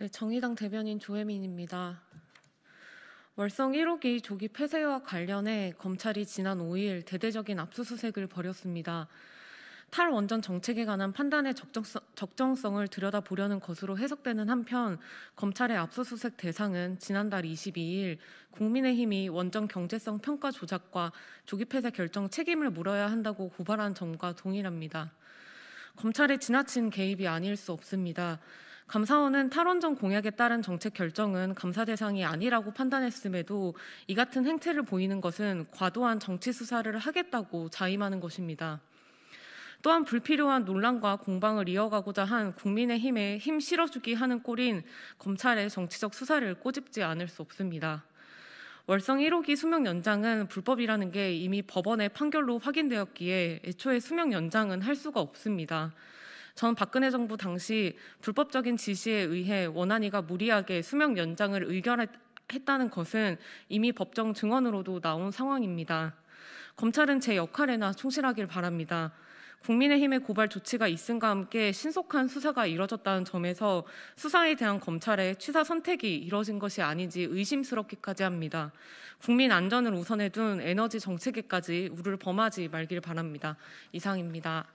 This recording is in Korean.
네, 정의당 대변인 조혜민입니다. 월성 1호기 조기 폐쇄와 관련해 검찰이 지난 5일 대대적인 압수수색을 벌였습니다. 탈원전 정책에 관한 판단의 적정성, 을 들여다보려는 것으로 해석되는 한편 검찰의 압수수색 대상은 지난달 22일 국민의힘이 원전 경제성 평가 조작과 조기 폐쇄 결정 책임을 물어야 한다고 고발한 점과 동일합니다. 검찰의 지나친 개입이 아닐 수 없습니다. 감사원은 탈원전 공약에 따른 정책 결정은 감사 대상이 아니라고 판단했음에도 이 같은 행태를 보이는 것은 과도한 정치 수사를 하겠다고 자임하는 것입니다. 또한 불필요한 논란과 공방을 이어가고자 한 국민의힘에 힘 실어주기 하는 꼴인 검찰의 정치적 수사를 꼬집지 않을 수 없습니다. 월성 1호기 수명 연장은 불법이라는 게 이미 법원의 판결로 확인되었기에 애초에 수명 연장은 할 수가 없습니다. 전 박근혜 정부 당시 불법적인 지시에 의해 원한이가 무리하게 수명 연장을 의결했다는 것은 이미 법정 증언으로도 나온 상황입니다. 검찰은 제 역할에나 충실하길 바랍니다. 국민의힘의 고발 조치가 있음과 함께 신속한 수사가 이뤄졌다는 점에서 수사에 대한 검찰의 취사 선택이 이뤄진 것이 아닌지 의심스럽기까지 합니다. 국민 안전을 우선해 둔 에너지 정책에까지 우를 범하지 말길 바랍니다. 이상입니다.